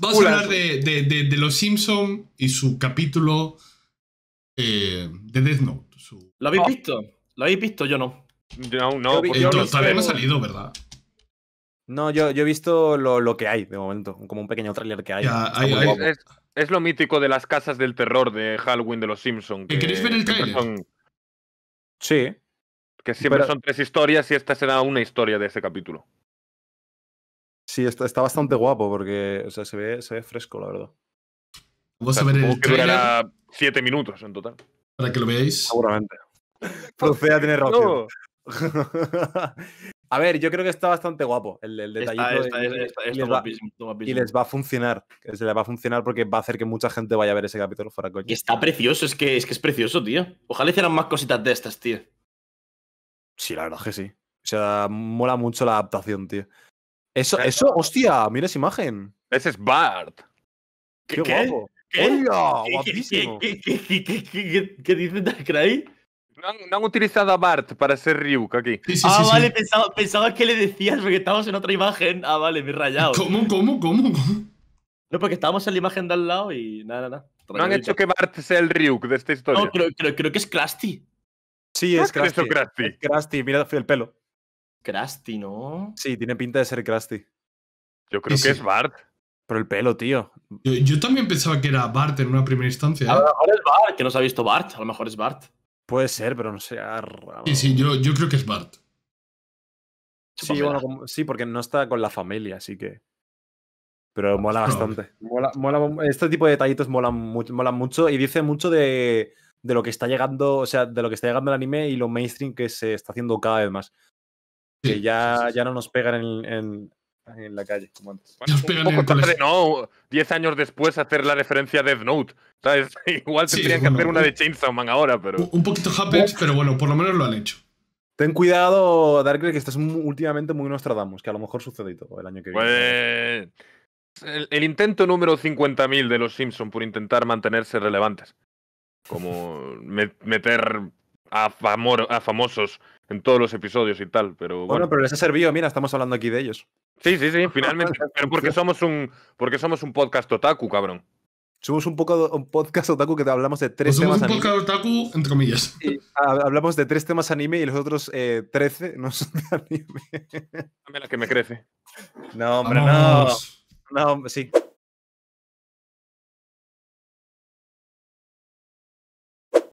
Vamos a hablar de, de, de, Los Simpson y su capítulo eh, de Death Note. ¿Lo habéis visto? ¿Lo habéis visto? Yo no. No, no. todavía no ha salido, ¿verdad? No, yo, yo he visto lo, lo, que hay de momento, como un pequeño tráiler que hay. es, lo mítico de las casas del terror de Halloween de los Simpsons. Que, ¿Queréis ver el tráiler? Sí. Que siempre son tres historias y esta será una historia de ese capítulo. Sí, está, bastante guapo porque se, ve, se ve fresco, la verdad. Vamos que durará siete minutos en total. Para que lo veáis. Seguramente. Proceda tiene razón. a ver, yo creo que está bastante guapo el, el detallito. Está, está, y, les va, y, les va, a funcionar. Se va a funcionar porque va a hacer que mucha gente vaya a ver ese capítulo fuera Y está precioso, es que, es que es precioso, tío. Ojalá hicieran más cositas de estas, tío. Sí, la verdad que sí. O sea, mola mucho la adaptación, tío. Eso, eso, hostia, mira esa imagen. Ese es Bart. Qué, ¿Qué? ¿Qué? ¿Qué, dice Darkrai? No han, utilizado a Bart para ser Ryuk aquí. Sí, sí, ah, sí, vale, pensaba, que le decías porque estábamos en otra imagen. Ah, vale, me he rayado. ¿Cómo, cómo, cómo? No, porque estábamos en la imagen de al lado y nada, nada. No han hecho que Bart sea el Ryuk de esta historia. No, creo, que es Krusty. Sí, es Krusty. Es Krusty? mira el pelo. Crusty, ¿no? Sí, tiene pinta de ser Krusty. Yo creo que es Bart. Pero el pelo, tío. Yo, también pensaba que era Bart en una primera instancia. A lo ¿eh? mejor es Bart, que no se ha visto Bart. A lo mejor es Bart. Puede ser, pero no sé. Ah, sí, sí, yo, yo creo que es Bart. Sí, bueno, sí, porque no está con la familia, así que. Pero ah, mola bastante. este tipo de detallitos molan, mucho y dice mucho de, de, lo que está llegando, o sea, de lo que está llegando el anime y lo mainstream que se está haciendo cada vez más que ya, ya no nos pegan en, la calle como antes. nos pegan un poco en tarde, no, 10 años después hacer la referencia a Death Note. Igual tendrían que hacer una de Chainsaw Man ahora, pero. Un poquito happens, pero bueno, por lo menos lo han hecho. Ten cuidado, Darker, que estás últimamente muy Nostradamus, que a lo mejor sucede todo el año que viene. Pues, el, intento número 50.000 de los Simpson por intentar mantenerse relevantes. Como meter a, a famosos en todos los episodios y tal, pero bueno. pero les ha servido, mira, estamos hablando aquí de ellos. Sí, sí, sí, finalmente, pero porque somos un porque somos un podcast otaku, cabrón. Somos un poco un podcast otaku que hablamos de tres pues temas. Somos un podcast otaku, entre comillas. hablamos de tres temas anime y los otros eh, trece no son anime. Dame la que me crece. No, hombre, no. no. hombre, sí.